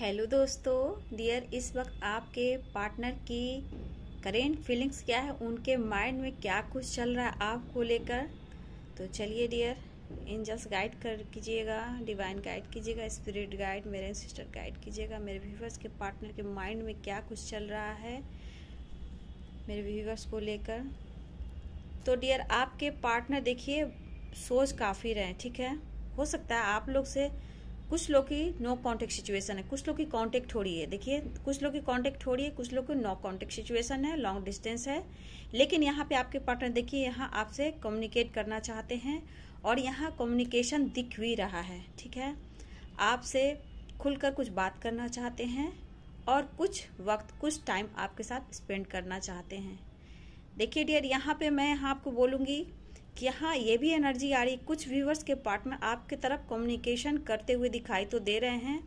hello दोस्तों dear इस वक्त आपके पार्टनर की करेंट फीलिंग्स क्या है उनके माइंड में क्या कुछ चल रहा है आपको लेकर तो चलिए डियर इन जस्ट गाइड कर कीजिएगा डिवाइन गाइड कीजिएगा स्पिरिट गाइड मेरे सिस्टर गाइड कीजिएगा मेरे व्यूवर्स के पार्टनर के माइंड में क्या कुछ चल रहा है मेरे व्यूवर्स को लेकर तो डियर आपके पार्टनर देखिए सोच काफ़ी रहे ठीक है हो सकता है आप लोग से कुछ लोग की नो कॉन्टेक्ट सिचुएशन है कुछ लोग की कॉन्टेक्ट हो रही है देखिए कुछ लोग की कॉन्टेक्ट हो रही है कुछ लोग की नो कॉन्टेक्ट सिचुएशन है लॉन्ग डिस्टेंस है लेकिन यहाँ पे आपके पार्टनर देखिए यहाँ आपसे कम्युनिकेट करना चाहते हैं और यहाँ कम्युनिकेशन दिख भी रहा है ठीक है आपसे खुलकर कुछ बात करना चाहते हैं और कुछ वक्त कुछ टाइम आपके साथ स्पेंड करना चाहते हैं देखिए डियर यहाँ पे मैं यहाँ आपको बोलूँगी कि हाँ ये भी एनर्जी आ रही कुछ व्यूवर्स के पार्ट में आपके तरफ कम्युनिकेशन करते हुए दिखाई तो दे रहे हैं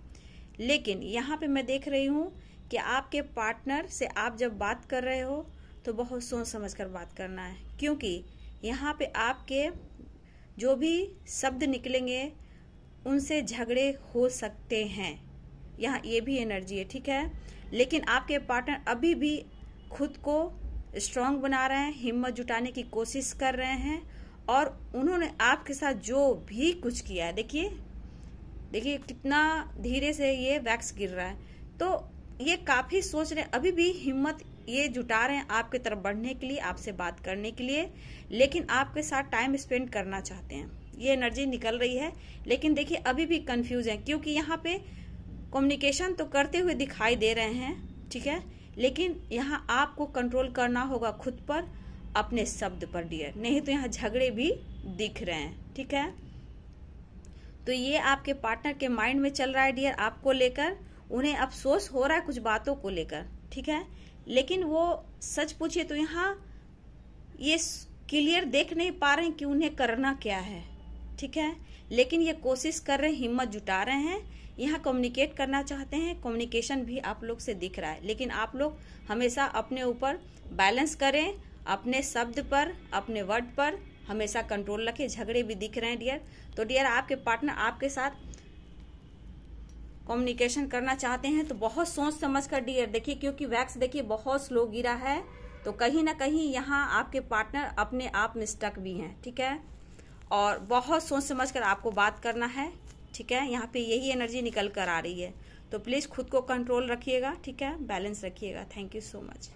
लेकिन यहाँ पे मैं देख रही हूँ कि आपके पार्टनर से आप जब बात कर रहे हो तो बहुत सोच समझ कर बात करना है क्योंकि यहाँ पे आपके जो भी शब्द निकलेंगे उनसे झगड़े हो सकते हैं यहाँ ये भी एनर्जी है ठीक है लेकिन आपके पार्टनर अभी भी खुद को स्ट्रांग बना रहे हैं हिम्मत जुटाने की कोशिश कर रहे हैं और उन्होंने आपके साथ जो भी कुछ किया है देखिए देखिए कितना धीरे से ये वैक्स गिर रहा है तो ये काफ़ी सोच रहे हैं अभी भी हिम्मत ये जुटा रहे हैं आपके तरफ बढ़ने के लिए आपसे बात करने के लिए लेकिन आपके साथ टाइम स्पेंड करना चाहते हैं ये एनर्जी निकल रही है लेकिन देखिए अभी भी कंफ्यूज हैं क्योंकि यहाँ पे कम्युनिकेशन तो करते हुए दिखाई दे रहे हैं ठीक है लेकिन यहाँ आपको कंट्रोल करना होगा खुद पर अपने शब्द पर डियर नहीं तो यहाँ झगड़े भी दिख रहे हैं ठीक है तो ये आपके पार्टनर के माइंड में चल रहा है डियर आपको लेकर उन्हें अफसोस हो रहा है कुछ बातों को लेकर ठीक है लेकिन वो सच पूछे तो यहाँ ये क्लियर देख नहीं पा रहे हैं कि उन्हें करना क्या है ठीक है लेकिन ये कोशिश कर रहे हैं हिम्मत जुटा रहे हैं यहाँ कम्युनिकेट करना चाहते हैं कम्युनिकेशन भी आप लोग से दिख रहा है लेकिन आप लोग हमेशा अपने ऊपर बैलेंस करें अपने शब्द पर अपने वर्ड पर हमेशा कंट्रोल रखें झगड़े भी दिख रहे हैं डियर तो डियर आपके पार्टनर आपके साथ कम्युनिकेशन करना चाहते हैं तो बहुत सोच समझ कर डियर देखिए क्योंकि वैक्स देखिए बहुत स्लो गिरा है तो कहीं ना कहीं यहाँ आपके पार्टनर अपने आप में स्टक भी हैं ठीक है और बहुत सोच समझ कर आपको बात करना है ठीक है यहाँ पे यही एनर्जी निकल कर आ रही है तो प्लीज़ खुद को कंट्रोल रखिएगा ठीक है बैलेंस रखिएगा थैंक यू सो मच